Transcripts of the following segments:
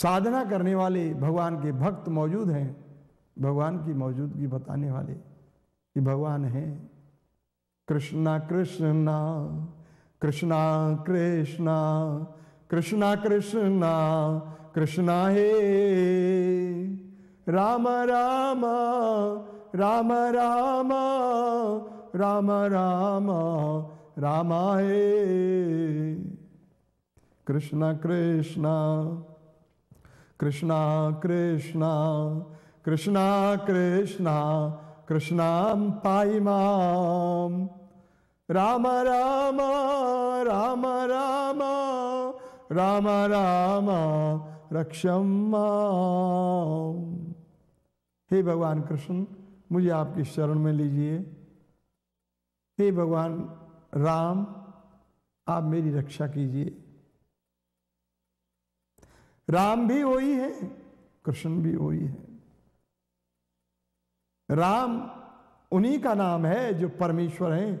साधना करने वाले भगवान के भक्त मौजूद हैं भगवान की मौजूदगी बताने वाले कि भगवान हैं कृष्णा कृष्णा कृष्णा कृष्णा कृष्णा कृष्णा कृष्णा हे राम राम राम राम राम राम राम हे कृष्णा कृष्णा कृष्णा कृष्णा कृष्णा कृष्णा कृष्णा पाई माम राम राम राम राम राम राम रक्ष हे भगवान कृष्ण मुझे आपके शरण में लीजिए हे भगवान राम आप मेरी रक्षा कीजिए राम भी वही है कृष्ण भी वही है राम उन्हीं का नाम है जो परमेश्वर हैं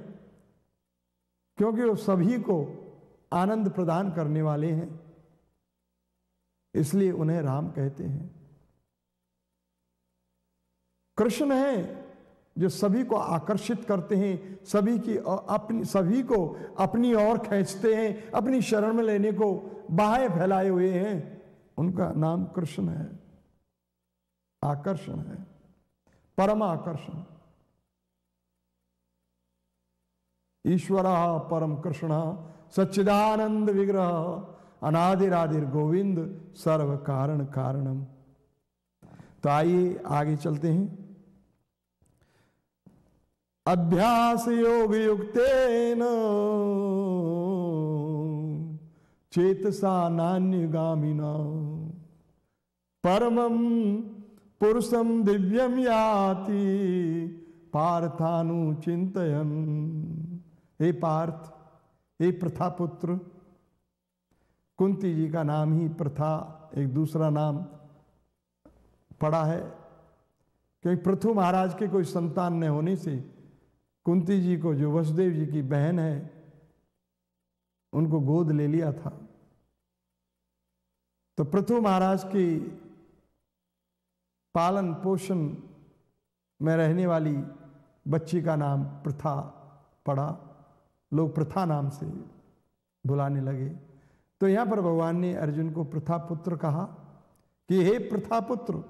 क्योंकि वो सभी को आनंद प्रदान करने वाले हैं इसलिए उन्हें राम कहते हैं कृष्ण है जो सभी को आकर्षित करते हैं सभी की अपनी सभी को अपनी ओर खींचते हैं अपनी शरण में लेने को बाहें फैलाए हुए हैं उनका नाम कृष्ण है आकर्षण है परम आकर्षण ईश्वर परम कृष्ण सच्चिदानंद विग्रह आदिर गोविंद सर्व कारण कारणम तो आइए आगे चलते हैं अभ्यास योग युक्त चेतसा नान्य गामिना परमं पुरुषं दिव्यं याति चिंतयन हे पार्थ हे प्रथा पुत्र कुंती जी का नाम ही प्रथा एक दूसरा नाम पड़ा है क्योंकि पृथु महाराज के कोई संतान न होने से कुंती जी को जो वसुदेव जी की बहन है उनको गोद ले लिया था तो पृथु महाराज की पालन पोषण में रहने वाली बच्ची का नाम प्रथा पड़ा लोग प्रथा नाम से बुलाने लगे तो यहाँ पर भगवान ने अर्जुन को प्रथा पुत्र कहा कि हे प्रथा पुत्र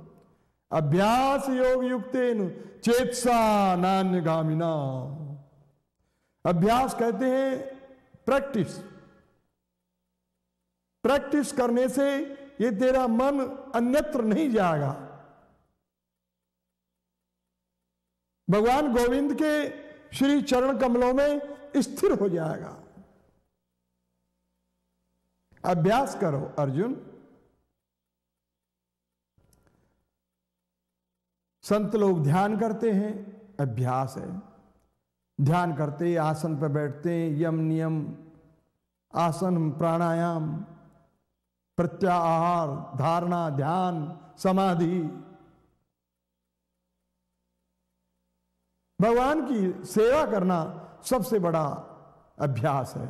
अभ्यास योग युक्तेन चेतसा नान्य गामिना अभ्यास कहते हैं प्रैक्टिस प्रैक्टिस करने से ये तेरा मन अन्यत्र नहीं जाएगा भगवान गोविंद के श्री चरण कमलों में स्थिर हो जाएगा अभ्यास करो अर्जुन संत लोग ध्यान करते हैं अभ्यास है ध्यान करते आसन पर बैठते यम नियम आसन प्राणायाम प्रत्याहार धारणा ध्यान समाधि भगवान की सेवा करना सबसे बड़ा अभ्यास है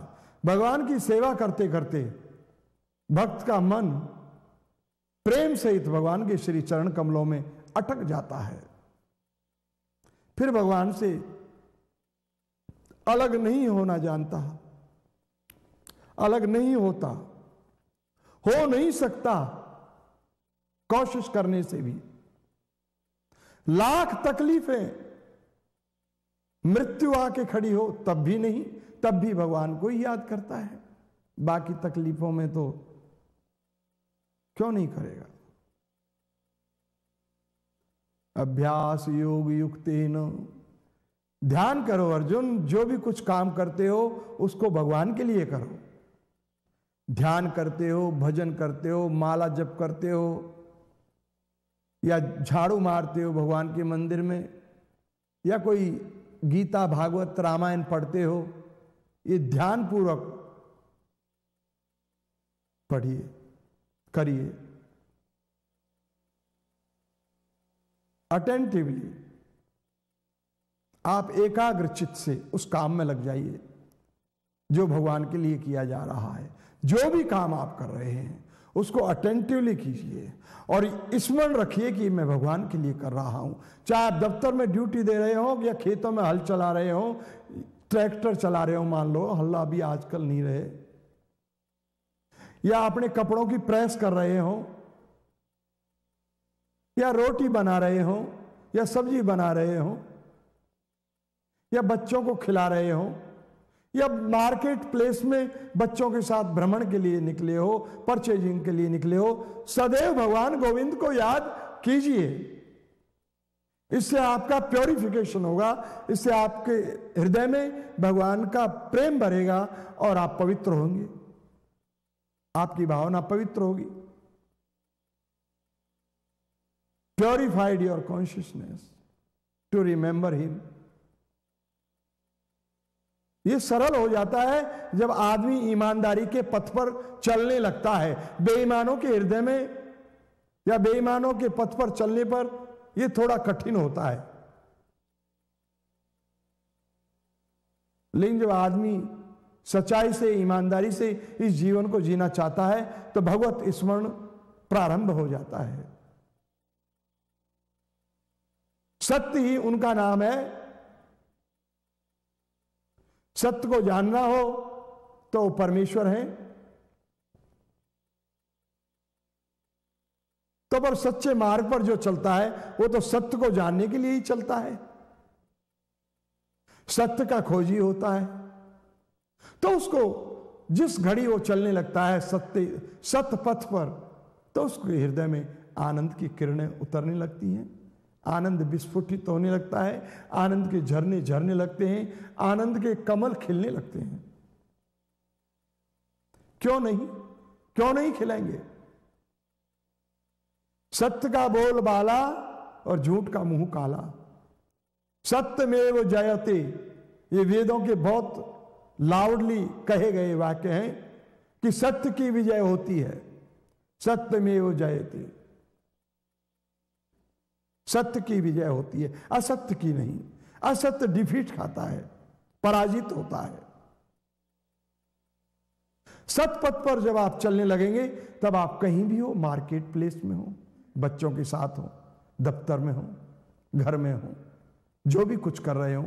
भगवान की सेवा करते करते भक्त का मन प्रेम सहित भगवान के श्री चरण कमलों में अटक जाता है फिर भगवान से अलग नहीं होना जानता अलग नहीं होता हो नहीं सकता कोशिश करने से भी लाख तकलीफें मृत्यु आके खड़ी हो तब भी नहीं तब भी भगवान को ही याद करता है बाकी तकलीफों में तो क्यों नहीं करेगा अभ्यास योग युक्त ध्यान करो अर्जुन जो भी कुछ काम करते हो उसको भगवान के लिए करो ध्यान करते हो भजन करते हो माला जप करते हो या झाड़ू मारते हो भगवान के मंदिर में या कोई गीता भागवत रामायण पढ़ते हो ये ध्यान पूर्वक पढ़िए करिए अटेंटिवली आप एकाग्रचित से उस काम में लग जाइए जो भगवान के लिए किया जा रहा है जो भी काम आप कर रहे हैं उसको अटेंटिवली कीजिए और स्मरण रखिए कि मैं भगवान के लिए कर रहा हूँ चाहे आप दफ्तर में ड्यूटी दे रहे हो या खेतों में हल चला रहे हो ट्रैक्टर चला रहे हो मान लो हल्ला भी आजकल नहीं रहे या अपने कपड़ों की प्रेस कर रहे हो या रोटी बना रहे हो या सब्जी बना रहे हो या बच्चों को खिला रहे हो या मार्केट प्लेस में बच्चों के साथ भ्रमण के लिए निकले हो परचेजिंग के लिए निकले हो सदैव भगवान गोविंद को याद कीजिए इससे आपका प्योरिफिकेशन होगा इससे आपके हृदय में भगवान का प्रेम भरेगा और आप पवित्र होंगे आपकी भावना पवित्र होगी purified your consciousness to remember him ये सरल हो जाता है जब आदमी ईमानदारी के पथ पर चलने लगता है बेईमानों के हृदय में या बेईमानों के पथ पर चलने पर यह थोड़ा कठिन होता है लेकिन जब आदमी सच्चाई से ईमानदारी से इस जीवन को जीना चाहता है तो भगवत स्मरण प्रारंभ हो जाता है सत्य ही उनका नाम है सत्य को जानना हो तो परमेश्वर है तो पर सच्चे मार्ग पर जो चलता है वो तो सत्य को जानने के लिए ही चलता है सत्य का खोजी होता है तो उसको जिस घड़ी वो चलने लगता है सत्य सत्य पथ पर तो उसके हृदय में आनंद की किरणें उतरने लगती हैं आनंद विस्फुटित होने लगता है आनंद के झरने झरने लगते हैं आनंद के कमल खिलने लगते हैं क्यों नहीं क्यों नहीं खिलाएंगे सत्य का बोल बाला और झूठ का मुंह काला सत्य में वो जयते ये वेदों के बहुत लाउडली कहे गए वाक्य हैं कि सत्य की विजय होती है सत्य में वो जयते सत्य की विजय होती है असत्य की नहीं असत्य डिफीट खाता है पराजित होता है सतपथ पर जब आप चलने लगेंगे तब आप कहीं भी हो मार्केट प्लेस में हो बच्चों के साथ हो दफ्तर में हो घर में हो जो भी कुछ कर रहे हो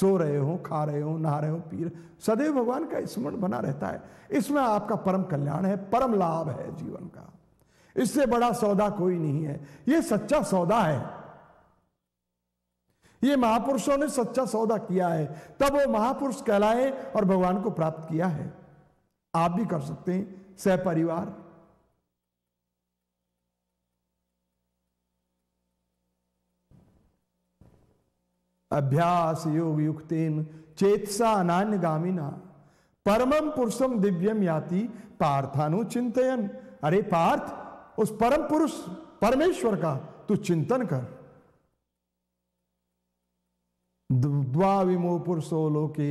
सो रहे हो खा रहे हो नहा रहे हो पी रहे सदैव भगवान का स्मरण बना रहता है इसमें आपका परम कल्याण है परम लाभ है जीवन का इससे बड़ा सौदा कोई नहीं है यह सच्चा सौदा है ये महापुरुषों ने सच्चा सौदा किया है तब वो महापुरुष कहलाए और भगवान को प्राप्त किया है आप भी कर सकते हैं सह परिवार अभ्यास योग युक्तेन चेतसा अनान्य गामिना परमम पुरुषम दिव्यम याति पार्थानु चिंतन अरे पार्थ उस परम पुरुष परमेश्वर का तू चिंतन कर द्वाविमो पुरुषो लोके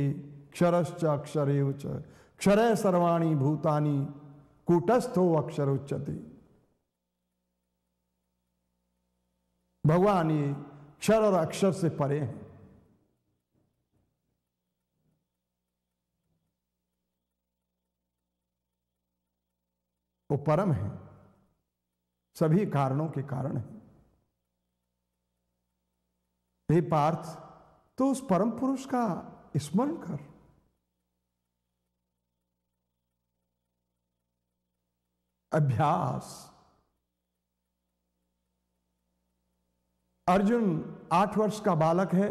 क्षरश्च अक्षर क्षर सर्वाणी भूतानी कूटस्थो अक्षर उच्चते भगवान ये क्षर और अक्षर से परे हैं वो परम है सभी कारणों के कारण है हे पार्थ तो उस परम पुरुष का स्मरण कर अभ्यास अर्जुन आठ वर्ष का बालक है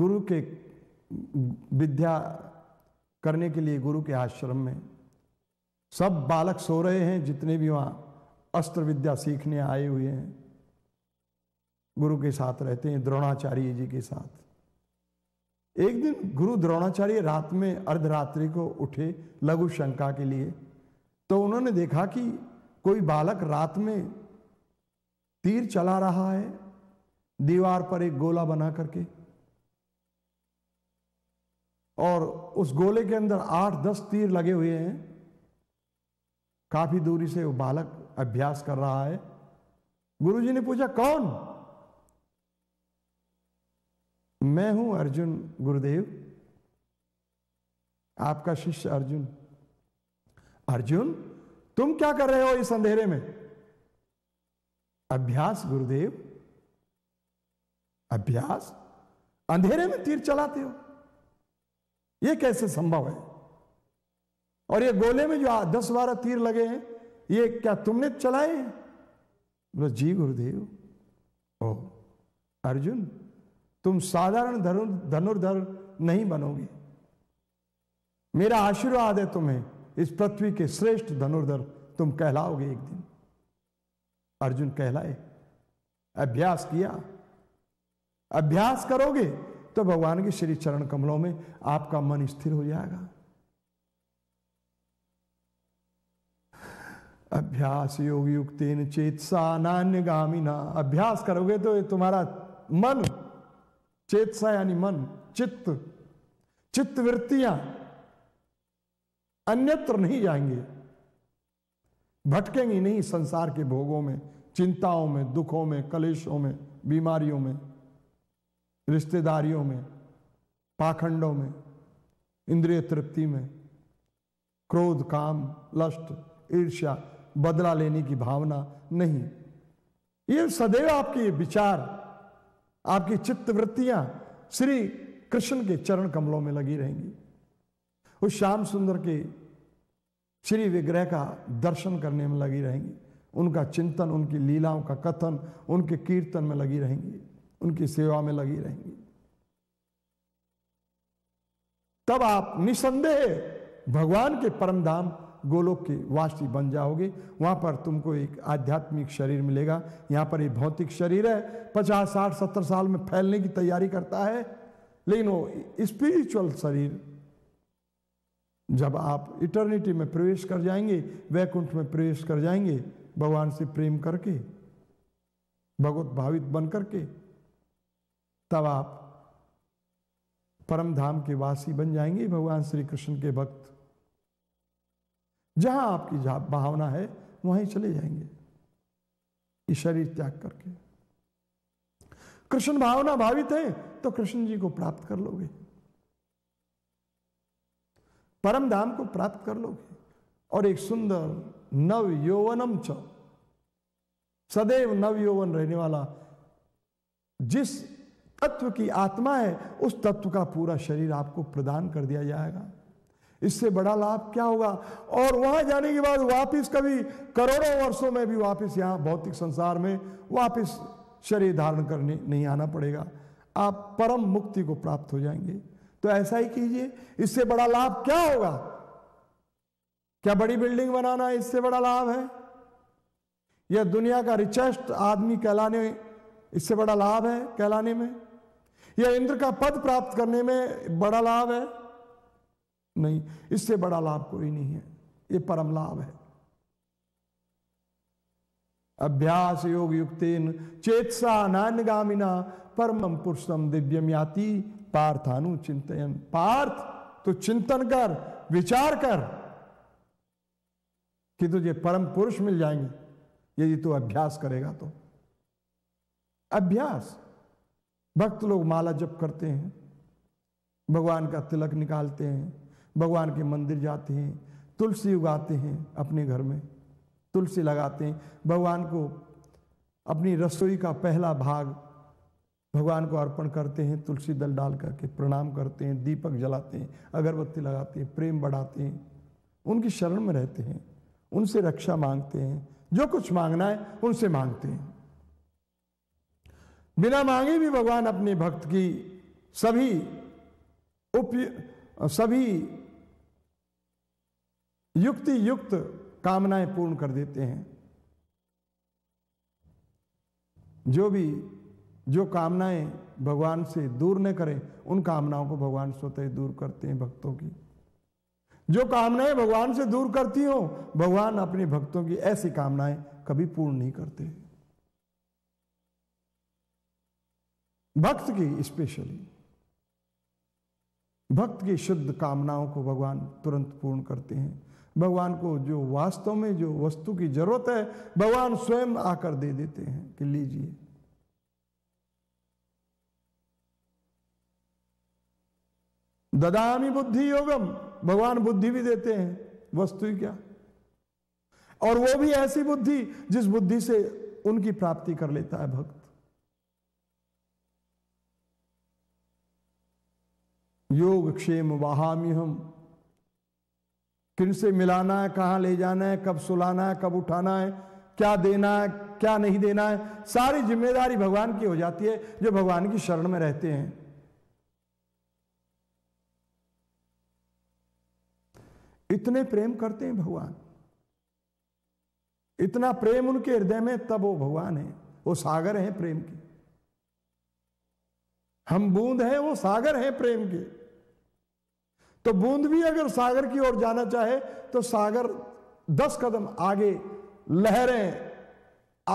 गुरु के विद्या करने के लिए गुरु के आश्रम में सब बालक सो रहे हैं जितने भी वहां अस्त्र विद्या सीखने आए हुए हैं गुरु के साथ रहते हैं द्रोणाचार्य जी के साथ एक दिन गुरु द्रोणाचार्य रात में अर्धरात्रि को उठे लघु शंका के लिए तो उन्होंने देखा कि कोई बालक रात में तीर चला रहा है दीवार पर एक गोला बना करके और उस गोले के अंदर आठ दस तीर लगे हुए हैं काफी दूरी से वो बालक अभ्यास कर रहा है गुरुजी ने पूछा कौन मैं हूं अर्जुन गुरुदेव आपका शिष्य अर्जुन अर्जुन तुम क्या कर रहे हो इस अंधेरे में अभ्यास गुरुदेव अभ्यास अंधेरे में तीर चलाते हो यह कैसे संभव है और ये गोले में जो दस बारह तीर लगे हैं ये क्या तुमने चलाए बोलो जी गुरुदेव ओ अर्जुन तुम साधारण धनुर्धर नहीं बनोगे मेरा आशीर्वाद है तुम्हें इस पृथ्वी के श्रेष्ठ धनुर्धर तुम कहलाओगे एक दिन अर्जुन कहलाए अभ्यास किया अभ्यास करोगे तो भगवान के श्री चरण कमलों में आपका मन स्थिर हो जाएगा अभ्यास योग युक्त चेतसा नान्य गामिना अभ्यास करोगे तो ये तुम्हारा मन चेतसा यानी मन चित्त चित्त वृत्तियां अन्यत्र नहीं जाएंगे भटकेंगी नहीं संसार के भोगों में चिंताओं में दुखों में कलेशों में बीमारियों में रिश्तेदारियों में पाखंडों में इंद्रिय तृप्ति में क्रोध काम लष्ट ईर्ष्या बदला लेने की भावना नहीं ये सदैव आपके विचार आपकी चित्तवृत्तियां श्री कृष्ण के चरण कमलों में लगी रहेंगी उस श्याम सुंदर के श्री विग्रह का दर्शन करने में लगी रहेंगी उनका चिंतन उनकी लीलाओं का कथन उनके कीर्तन में लगी रहेंगी उनकी सेवा में लगी रहेंगी तब आप निसंदेह भगवान के परम धाम गोलोक के वासी बन जाओगे वहाँ पर तुमको एक आध्यात्मिक शरीर मिलेगा यहाँ पर ये भौतिक शरीर है पचास साठ सत्तर साल में फैलने की तैयारी करता है लेकिन वो स्पिरिचुअल शरीर जब आप इटर्निटी में प्रवेश कर जाएंगे वैकुंठ में प्रवेश कर जाएंगे भगवान से प्रेम करके भगवत भावित बन करके तब आप परम धाम के वासी बन जाएंगे भगवान श्री कृष्ण के भक्त जहां आपकी भावना है वहीं चले जाएंगे शरीर त्याग करके कृष्ण भावना भावित है तो कृष्ण जी को प्राप्त कर लोगे परम धाम को प्राप्त कर लोगे और एक सुंदर नव यौवनम च सदैव नव यौवन रहने वाला जिस तत्व की आत्मा है उस तत्व का पूरा शरीर आपको प्रदान कर दिया जाएगा इससे बड़ा लाभ क्या होगा और वहां जाने के बाद वापस कभी करोड़ों वर्षों में भी वापस यहाँ भौतिक संसार में वापस शरीर धारण करने नहीं आना पड़ेगा आप परम मुक्ति को प्राप्त हो जाएंगे तो ऐसा ही कीजिए इससे बड़ा लाभ क्या होगा क्या बड़ी बिल्डिंग बनाना इससे बड़ा लाभ है यह दुनिया का रिचेस्ट आदमी कहलाने इससे बड़ा लाभ है कहलाने में यह इंद्र का पद प्राप्त करने में बड़ा लाभ है नहीं इससे बड़ा लाभ कोई नहीं है ये परम लाभ है अभ्यास योग युक्तेन चेतसा नानगामिना परम पुरुषम दिव्यम याति पार्थानु चिंतन पार्थ तो चिंतन कर विचार कर कि तुझे परम पुरुष मिल जाएंगे यदि तू अभ्यास करेगा तो अभ्यास भक्त लोग माला जप करते हैं भगवान का तिलक निकालते हैं भगवान के मंदिर जाते हैं तुलसी उगाते हैं अपने घर में तुलसी लगाते हैं भगवान को अपनी रसोई का पहला भाग भगवान को अर्पण करते हैं तुलसी दल डाल करके प्रणाम करते हैं दीपक जलाते हैं अगरबत्ती लगाते हैं प्रेम बढ़ाते हैं उनकी शरण में रहते हैं उनसे रक्षा मांगते हैं जो कुछ मांगना है उनसे मांगते हैं बिना मांगे भी भगवान अपने भक्त की सभी उप सभी युक्ति युक्त कामनाएं पूर्ण कर देते हैं जो भी जो कामनाएं भगवान से दूर न करें उन कामनाओं को भगवान स्वतः दूर करते हैं भक्तों की जो कामनाएं भगवान से दूर करती हो भगवान अपने भक्तों की ऐसी कामनाएं कभी पूर्ण नहीं करते भक्त की स्पेशली भक्त की शुद्ध कामनाओं को भगवान तुरंत पूर्ण करते हैं भगवान को जो वास्तव में जो वस्तु की जरूरत है भगवान स्वयं आकर दे देते हैं कि लीजिए ददामी बुद्धि योगम भगवान बुद्धि भी देते हैं वस्तु ही क्या और वो भी ऐसी बुद्धि जिस बुद्धि से उनकी प्राप्ति कर लेता है भक्त योग क्षेम वाहामी हम फिर से मिलाना है कहाँ ले जाना है कब सुलाना है कब उठाना है क्या देना है क्या नहीं देना है सारी जिम्मेदारी भगवान की हो जाती है जो भगवान की शरण में रहते हैं इतने प्रेम करते हैं भगवान इतना प्रेम उनके हृदय में तब वो भगवान है वो सागर है प्रेम के हम बूंद हैं वो सागर है प्रेम के तो बूंद भी अगर सागर की ओर जाना चाहे तो सागर दस कदम आगे लहरें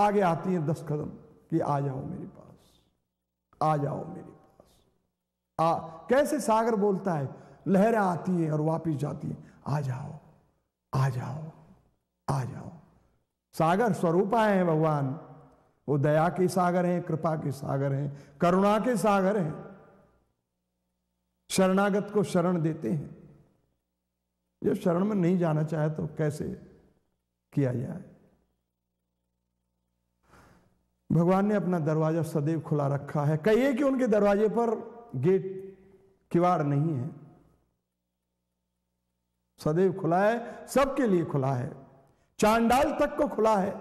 आगे आती हैं दस कदम कि आ जाओ मेरे पास आ जाओ मेरे पास आ कैसे सागर बोलता है लहरें आती हैं और वापिस जाती हैं आ जाओ आ जाओ आ जाओ सागर स्वरूप आए हैं भगवान वो दया के सागर हैं कृपा के सागर हैं करुणा के सागर हैं शरणागत को शरण देते हैं जब शरण में नहीं जाना चाहे तो कैसे किया जाए भगवान ने अपना दरवाजा सदैव खुला रखा है कहिए कि उनके दरवाजे पर गेट किवाड़ नहीं है सदैव खुला है सबके लिए खुला है चांडाल तक को खुला है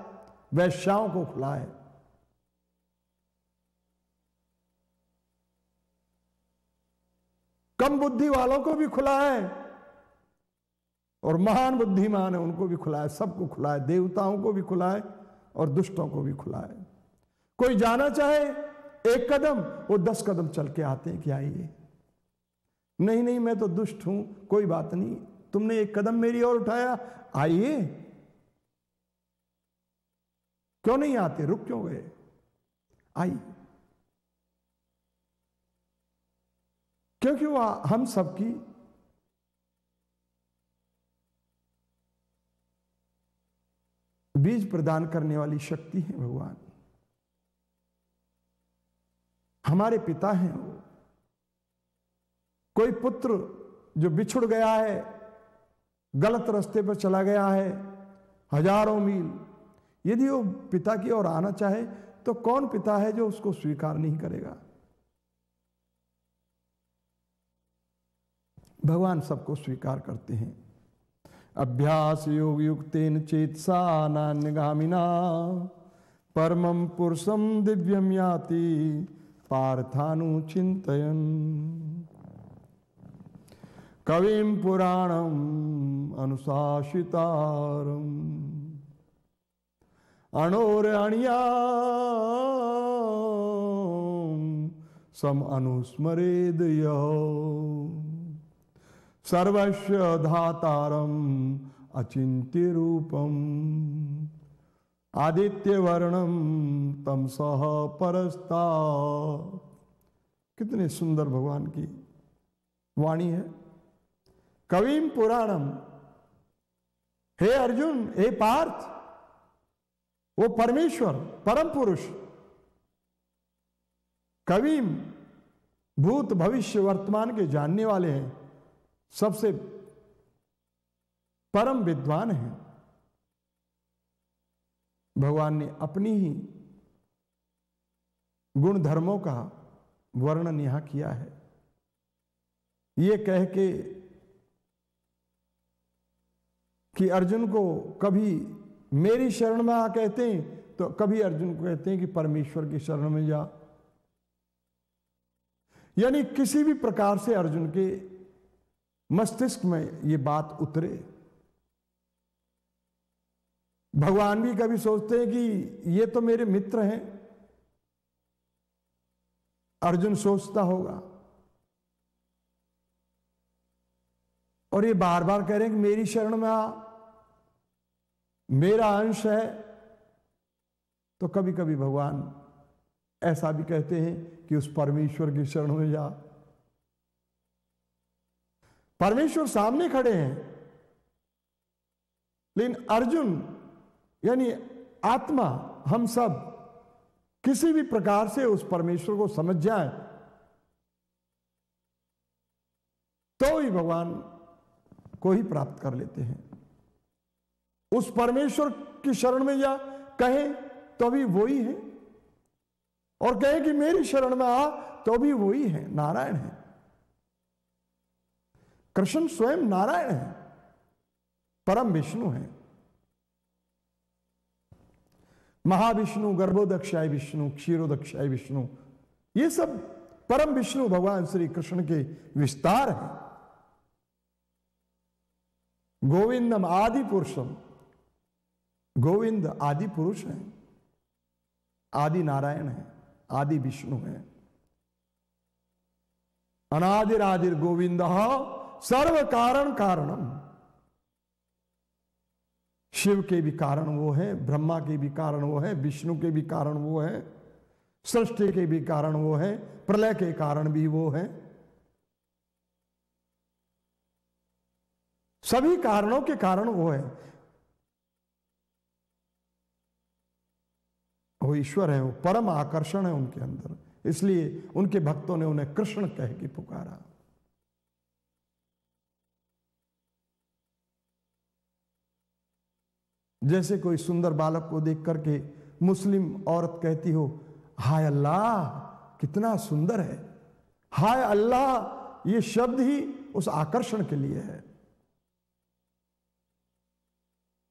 वैश्याओं को खुला है कम बुद्धि वालों को भी खुला है और महान बुद्धिमान है उनको भी खुला है सबको खुला है देवताओं को भी खुला है और दुष्टों को भी खुला है कोई जाना चाहे एक कदम वो दस कदम चल के आते हैं कि आइए नहीं नहीं मैं तो दुष्ट हूं कोई बात नहीं तुमने एक कदम मेरी ओर उठाया आइए क्यों नहीं आते रुक क्यों गए आइए क्योंकि वह हम सबकी बीज प्रदान करने वाली शक्ति है भगवान हमारे पिता हैं वो कोई पुत्र जो बिछुड़ गया है गलत रास्ते पर चला गया है हजारों मील यदि वो पिता की ओर आना चाहे तो कौन पिता है जो उसको स्वीकार नहीं करेगा भगवान सबको स्वीकार करते हैं अभ्यास योग युक्तेन चेतसा नान्यगामिना परमं पुरुषम दिव्यम याति चिंतन कविम पुराणम अनुशासितारम अणिया सम अनुस्मरेद सर्वस्व धातारम अचिंत्य रूपम आदित्य वर्णम तम सह परस्ता कितने सुंदर भगवान की वाणी है कविम पुराणम हे अर्जुन हे पार्थ वो परमेश्वर परम पुरुष कविम भूत भविष्य वर्तमान के जानने वाले हैं सबसे परम विद्वान हैं भगवान ने अपनी ही गुण धर्मों का वर्णन यहां किया है ये कह के कि अर्जुन को कभी मेरी शरण में आ कहते हैं तो कभी अर्जुन को कहते हैं कि परमेश्वर की शरण में जा यानी किसी भी प्रकार से अर्जुन के मस्तिष्क में ये बात उतरे भगवान भी कभी सोचते हैं कि ये तो मेरे मित्र हैं अर्जुन सोचता होगा और ये बार बार कह रहे हैं कि मेरी शरण में आ मेरा अंश है तो कभी कभी भगवान ऐसा भी कहते हैं कि उस परमेश्वर की शरण में जा परमेश्वर सामने खड़े हैं लेकिन अर्जुन यानी आत्मा हम सब किसी भी प्रकार से उस परमेश्वर को समझ जाए तो ही भगवान को ही प्राप्त कर लेते हैं उस परमेश्वर की शरण में या कहे तो भी वो ही है और कहे कि मेरी शरण में आ तो भी वो ही है नारायण है कृष्ण स्वयं नारायण है परम विष्णु है महाविष्णु गर्भोदक्षाय विष्णु क्षीरोदक्षाय विष्णु ये सब परम विष्णु भगवान श्री कृष्ण के विस्तार है गोविंदम आदि पुरुषम गोविंद आदि पुरुष है आदि नारायण है आदि विष्णु है अनादिरादिर गोविंद सर्व कारण कारणम शिव के भी कारण वो है ब्रह्मा के भी कारण वो है विष्णु के भी कारण वो है सृष्टि के भी कारण वो है प्रलय के कारण भी वो है सभी कारणों के कारण वो है वो ईश्वर है वो परम आकर्षण है उनके अंदर इसलिए उनके भक्तों ने उन्हें कृष्ण कह के पुकारा जैसे कोई सुंदर बालक को देख करके मुस्लिम औरत कहती हो हाय अल्लाह कितना सुंदर है हाय अल्लाह ये शब्द ही उस आकर्षण के लिए है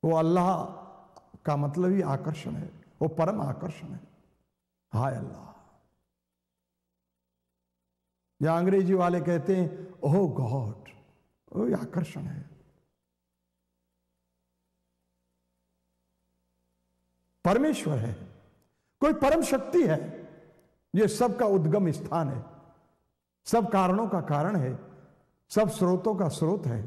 वो अल्लाह का मतलब ही आकर्षण है वो परम आकर्षण है हाय अल्लाह या अंग्रेजी वाले कहते हैं ओह गॉड वो आकर्षण है परमेश्वर है कोई परम शक्ति है ये सबका उद्गम स्थान है सब कारणों का कारण है सब स्रोतों का स्रोत है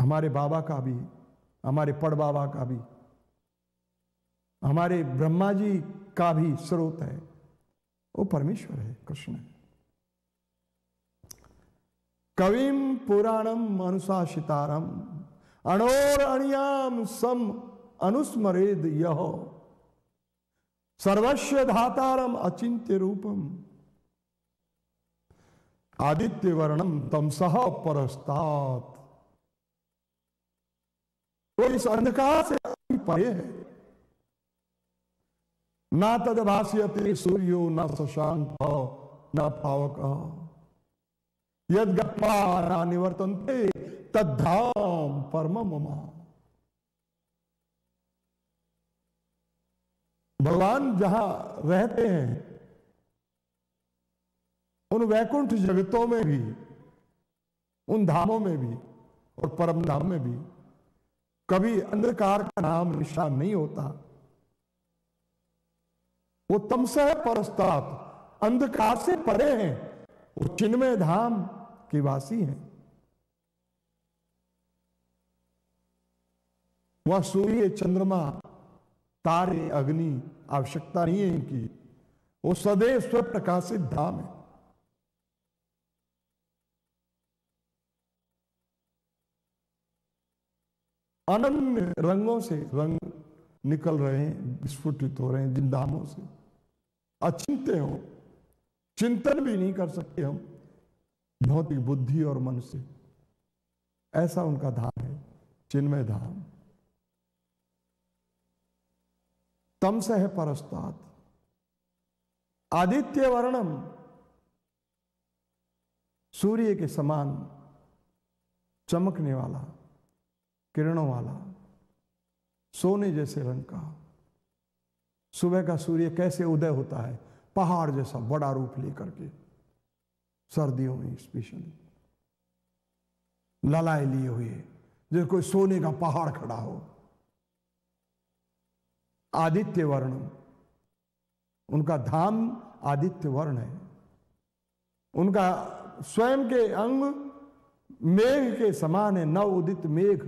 हमारे बाबा का भी हमारे पड़ बाबा का भी हमारे ब्रह्मा जी का भी स्रोत है वो परमेश्वर है कृष्ण है कविम पुराणम अनुशासितारम अणोर अणियाम सम अनुस्मरेद यह सर्वस्व धातारम अचिंत्य रूपम आदित्य वर्णम तमसह परस्तात तो इस अंधकार से परे है ना तद भाष्यते सूर्यो न शशांक न पावक यद गप्पा निवर्तन थे तद्धाम परम ममा भगवान जहां रहते हैं उन वैकुंठ जगतों में भी उन धामों में भी और परम धाम में भी कभी अंधकार का नाम निशान नहीं होता वो तमस परस्ताप अंधकार से परे हैं वो चिन्मय धाम के वासी हैं वह सूर्य चंद्रमा तारे अग्नि आवश्यकता नहीं है इनकी वो सदैव स्वप्रकाशित धाम है अनन्य रंगों से रंग निकल रहे हैं विस्फुटित हो रहे हैं जिन धामों से अचिंत्य हो चिंतन भी नहीं कर सकते हम भौतिक बुद्धि और मन से ऐसा उनका धाम है चिन्मय धाम तम से है परस्ताद आदित्य वर्णम सूर्य के समान चमकने वाला किरणों वाला सोने जैसे रंग का सुबह का सूर्य कैसे उदय होता है पहाड़ जैसा बड़ा रूप लेकर के सर्दियों में स्पेशली ललाए लिए हुए जैसे कोई सोने का पहाड़ खड़ा हो आदित्य वर्ण उनका धाम आदित्य वर्ण है उनका स्वयं के अंग मेघ के समान है नव उदित मेघ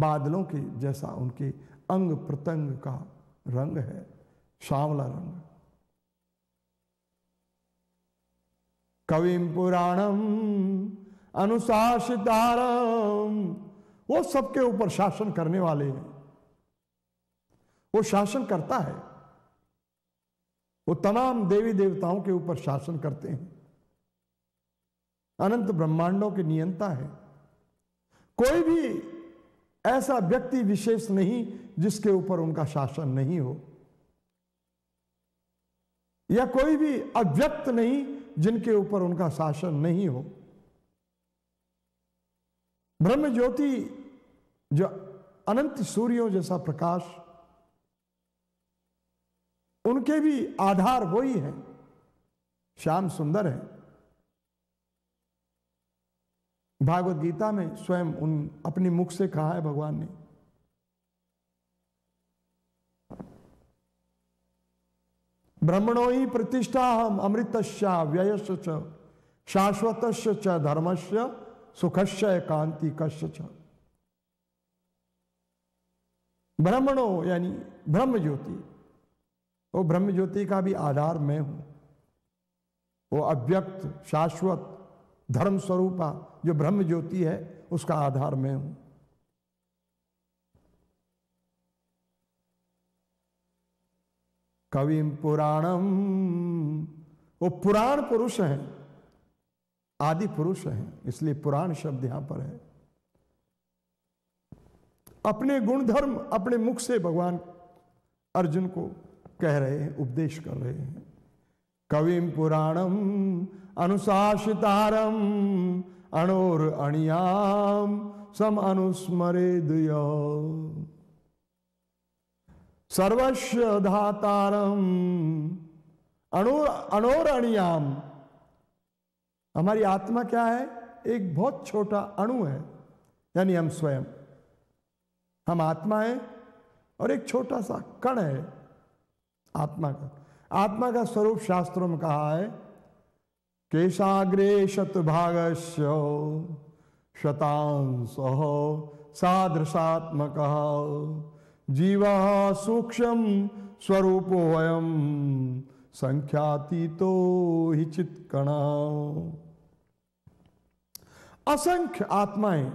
बादलों के जैसा उनके अंग प्रतंग का रंग है श्यामला रंग कविम पुराणम अनुशासितारम वो सबके ऊपर शासन करने वाले हैं वो शासन करता है वो तमाम देवी देवताओं के ऊपर शासन करते हैं अनंत ब्रह्मांडों के नियंता है कोई भी ऐसा व्यक्ति विशेष नहीं जिसके ऊपर उनका शासन नहीं हो या कोई भी अव्यक्त नहीं जिनके ऊपर उनका शासन नहीं हो ब्रह्म ज्योति जो अनंत सूर्यों जैसा प्रकाश उनके भी आधार वही है श्याम सुंदर है भागवत गीता में स्वयं उन अपने मुख से कहा है भगवान ने ब्रह्मणो ही प्रतिष्ठा हम अमृत व्यय च शाश्वत च धर्मस्य सुखस्य कांति कश्य च ब्रह्मणो यानी ब्रह्म ज्योति वो ब्रह्म ज्योति का भी आधार मैं हूं वो अव्यक्त शाश्वत धर्म स्वरूपा जो ब्रह्म ज्योति है उसका आधार मैं हूं कवि पुराणम वो पुराण पुरुष है आदि पुरुष है इसलिए पुराण शब्द यहां पर है अपने गुण धर्म अपने मुख से भगवान अर्जुन को कह रहे हैं उपदेश कर रहे हैं कविम पुराणम अनुशासितारम अणोर अणियाम सम अनुस्मरे दुयो सर्वस्व धातारम अणोर अणोर अणियाम हमारी आत्मा क्या है एक बहुत छोटा अणु है यानी हम स्वयं हम आत्मा है और एक छोटा सा कण है आत्मा का आत्मा का स्वरूप शास्त्रों में कहा है केशाग्रे शतभागश्य शतांश सादृशात्मक जीव सूक्ष्म स्वरूप वयम तो ही चित्कण असंख्य आत्माएं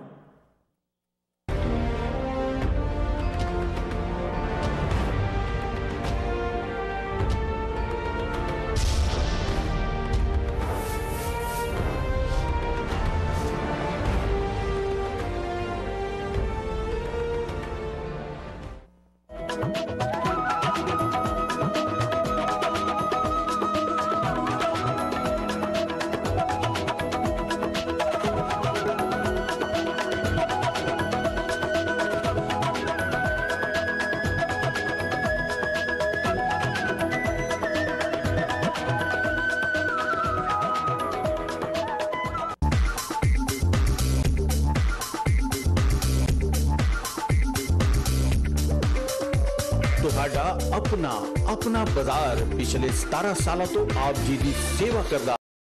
अपना बाजार पिछले सतारा साल तो आप जी की सेवा करता